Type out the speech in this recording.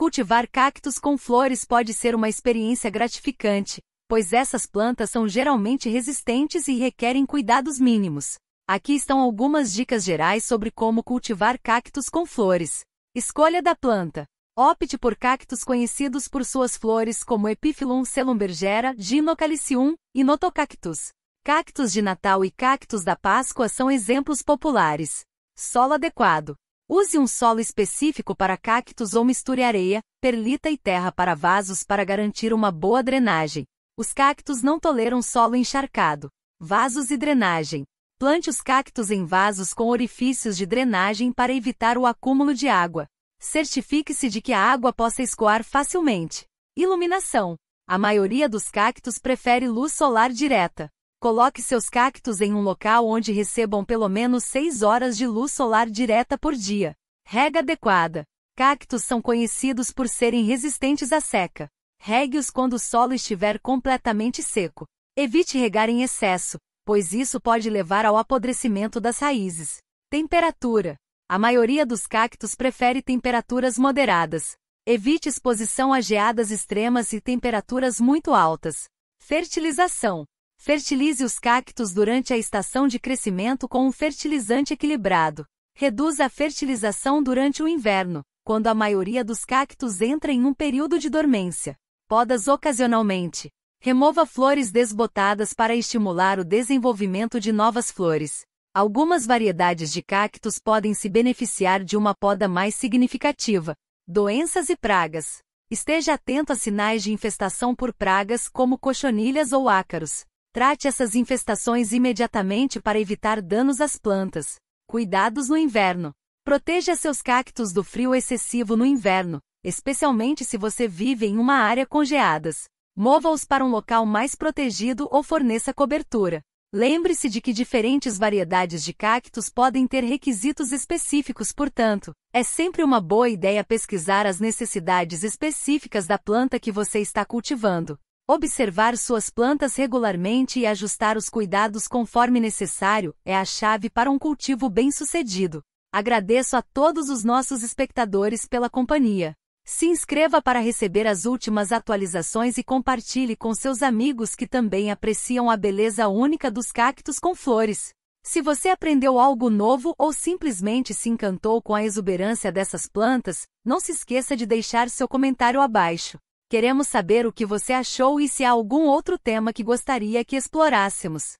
Cultivar cactos com flores pode ser uma experiência gratificante, pois essas plantas são geralmente resistentes e requerem cuidados mínimos. Aqui estão algumas dicas gerais sobre como cultivar cactos com flores. Escolha da planta. Opte por cactos conhecidos por suas flores como Epiphyllum celumbergera, Gymnocalicium e Notocactus. Cactos de Natal e cactos da Páscoa são exemplos populares. Solo adequado. Use um solo específico para cactos ou misture areia, perlita e terra para vasos para garantir uma boa drenagem. Os cactos não toleram solo encharcado. Vasos e drenagem. Plante os cactos em vasos com orifícios de drenagem para evitar o acúmulo de água. Certifique-se de que a água possa escoar facilmente. Iluminação. A maioria dos cactos prefere luz solar direta. Coloque seus cactos em um local onde recebam pelo menos 6 horas de luz solar direta por dia. Rega adequada. Cactos são conhecidos por serem resistentes à seca. Regue-os quando o solo estiver completamente seco. Evite regar em excesso, pois isso pode levar ao apodrecimento das raízes. Temperatura. A maioria dos cactos prefere temperaturas moderadas. Evite exposição a geadas extremas e temperaturas muito altas. Fertilização. Fertilize os cactos durante a estação de crescimento com um fertilizante equilibrado. Reduza a fertilização durante o inverno, quando a maioria dos cactos entra em um período de dormência. Podas ocasionalmente. Remova flores desbotadas para estimular o desenvolvimento de novas flores. Algumas variedades de cactos podem se beneficiar de uma poda mais significativa. Doenças e pragas. Esteja atento a sinais de infestação por pragas como cochonilhas ou ácaros. Trate essas infestações imediatamente para evitar danos às plantas. Cuidados no inverno. Proteja seus cactos do frio excessivo no inverno, especialmente se você vive em uma área congelada. Mova-os para um local mais protegido ou forneça cobertura. Lembre-se de que diferentes variedades de cactos podem ter requisitos específicos, portanto, é sempre uma boa ideia pesquisar as necessidades específicas da planta que você está cultivando. Observar suas plantas regularmente e ajustar os cuidados conforme necessário é a chave para um cultivo bem-sucedido. Agradeço a todos os nossos espectadores pela companhia. Se inscreva para receber as últimas atualizações e compartilhe com seus amigos que também apreciam a beleza única dos cactos com flores. Se você aprendeu algo novo ou simplesmente se encantou com a exuberância dessas plantas, não se esqueça de deixar seu comentário abaixo. Queremos saber o que você achou e se há algum outro tema que gostaria que explorássemos.